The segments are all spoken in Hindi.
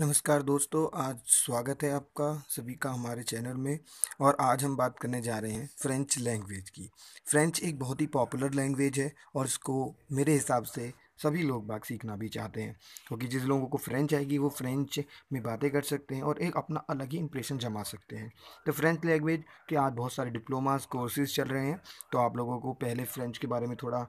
नमस्कार दोस्तों आज स्वागत है आपका सभी का हमारे चैनल में और आज हम बात करने जा रहे हैं फ्रेंच लैंग्वेज की फ्रेंच एक बहुत ही पॉपुलर लैंग्वेज है और इसको मेरे हिसाब से सभी लोग बाग सीखना भी चाहते हैं क्योंकि जिस लोगों को फ्रेंच आएगी वो फ्रेंच में बातें कर सकते हैं और एक अपना अलग ही इंप्रेशन जमा सकते हैं तो फ्रेंच लैंग्वेज के आज बहुत सारे डिप्लोमास कोर्सेज चल रहे हैं तो आप लोगों को पहले फ्रेंच के बारे में थोड़ा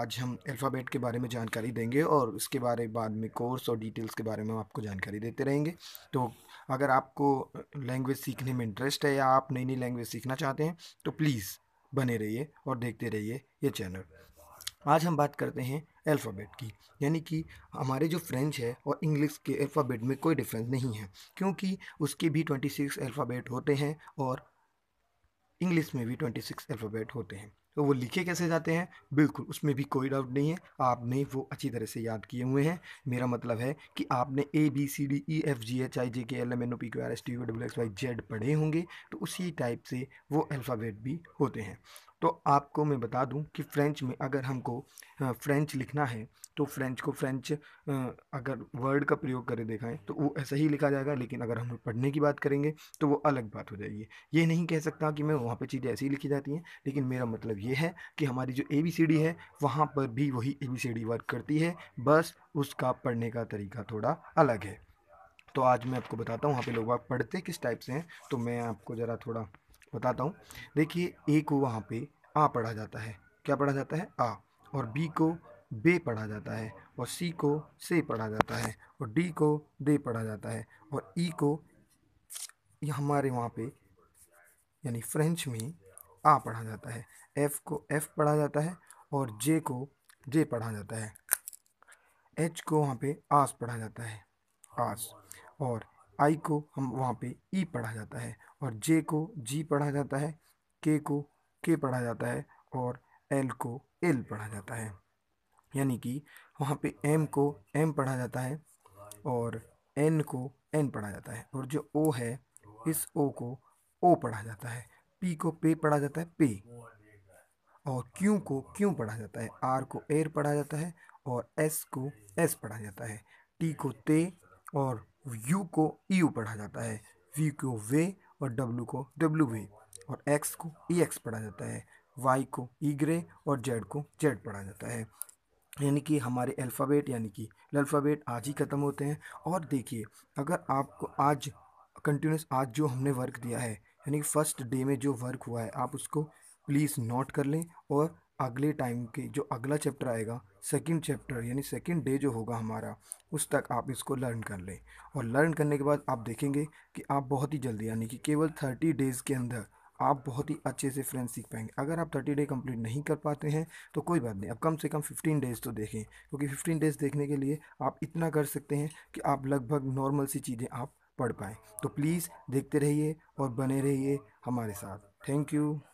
आज हम अल्फ़ाबेट के बारे में जानकारी देंगे और इसके बारे बाद में कोर्स और डिटेल्स के बारे में आपको जानकारी देते रहेंगे तो अगर आपको लैंग्वेज सीखने में इंटरेस्ट है या आप नई नई लैंग्वेज सीखना चाहते हैं तो प्लीज़ बने रहिए और देखते रहिए ये चैनल आज हम बात करते हैं अल्फ़ाबेट की यानी कि हमारे जो फ्रेंच है और इंग्लिश के अल्फ़ाबेट में कोई डिफरेंस नहीं है क्योंकि उसके भी ट्वेंटी सिक्स अल्फ़ाबेट होते हैं और इंग्लिश में भी ट्वेंटी सिक्स अल्फ़ाबेट होते हैं तो वो लिखे कैसे जाते हैं बिल्कुल उसमें भी कोई डाउट नहीं है आपने वो अच्छी तरह से याद किए हुए हैं मेरा मतलब है कि आपने A B C D E F G H I J K L M N O P Q R S T U W X Y Z पढ़े होंगे तो उसी टाइप से वो अल्फ़ाबेट भी होते हैं तो आपको मैं बता दूं कि फ्रेंच में अगर हमको फ्रेंच लिखना है तो फ्रेंच को फ्रेंच अगर वर्ड का प्रयोग करें देखाएं तो वो ऐसा ही लिखा जाएगा लेकिन अगर हम पढ़ने की बात करेंगे तो वो अलग बात हो जाएगी ये नहीं कह सकता कि मैं वहाँ पर चीज़ें ऐसी लिखी जाती हैं लेकिन मेरा मतलब ये है कि हमारी जो ए बी सी डी है वहाँ पर भी वही A B C D work करती है बस उसका पढ़ने का तरीका थोड़ा अलग है तो आज मैं आपको बताता हूँ वहाँ पर लोग पढ़ते किस टाइप से हैं तो मैं आपको ज़रा थोड़ा बताता हूँ देखिए ए को वहाँ पे आ पढ़ा जाता है क्या पढ़ा जाता है आ और बी को बे पढ़ा जाता है और सी को से पढ़ा जाता है और डी को दे पढ़ा जाता है और ई e को हमारे वहाँ पे यानी फ्रेंच में आ पढ़ा जाता है एफ को एफ पढ़ा जाता है और जे को जे पढ़ा जाता है एच को वहाँ पे आस पढ़ा जाता है आस और आई को हम वहाँ पे ई पढ़ा जाता है और जे को जी पढ़ा जाता है के को के पढ़ा जाता है और एल को एल पढ़ा जाता है यानी कि वहाँ पे एम को एम पढ़ा जाता है और एन को एन पढ़ा जाता है और जो ओ है इस ओ को ओ पढ़ा जाता है पी को पे पढ़ा जाता है पे और क्यू को क्यों पढ़ा जाता है आर को एर पढ़ा जाता है और एस को एस पढ़ा जाता है टी को ते और यू को ई e यू पढ़ा जाता है वी को वे और डब्ल्यू को डब्ल्यू वे और एक्स को ई e एक्स पढ़ा जाता है वाई को ई ग्रे और जेड को जेड पढ़ा जाता है यानी कि हमारे अल्फ़ाबेट यानी कि अल्फ़ाबेट आज ही ख़त्म होते हैं और देखिए अगर आपको आज कंटिन्यूस आज जो हमने वर्क दिया है यानी कि फर्स्ट डे में जो वर्क हुआ है आप उसको प्लीज़ नोट कर लें और अगले टाइम के जो अगला चैप्टर आएगा सेकंड चैप्टर यानी सेकंड डे जो होगा हमारा उस तक आप इसको लर्न कर लें और लर्न करने के बाद आप देखेंगे कि आप बहुत ही जल्दी यानी कि केवल थर्टी डेज़ के अंदर आप बहुत ही अच्छे से फ्रेंच सीख पाएंगे अगर आप थर्टी डे कंप्लीट नहीं कर पाते हैं तो कोई बात नहीं अब कम से कम फिफ्टीन डेज़ तो देखें क्योंकि फिफ्टीन डेज़ देखने के लिए आप इतना कर सकते हैं कि आप लगभग नॉर्मल सी चीज़ें आप पढ़ पाएँ तो प्लीज़ देखते रहिए और बने रहिए हमारे साथ थैंक यू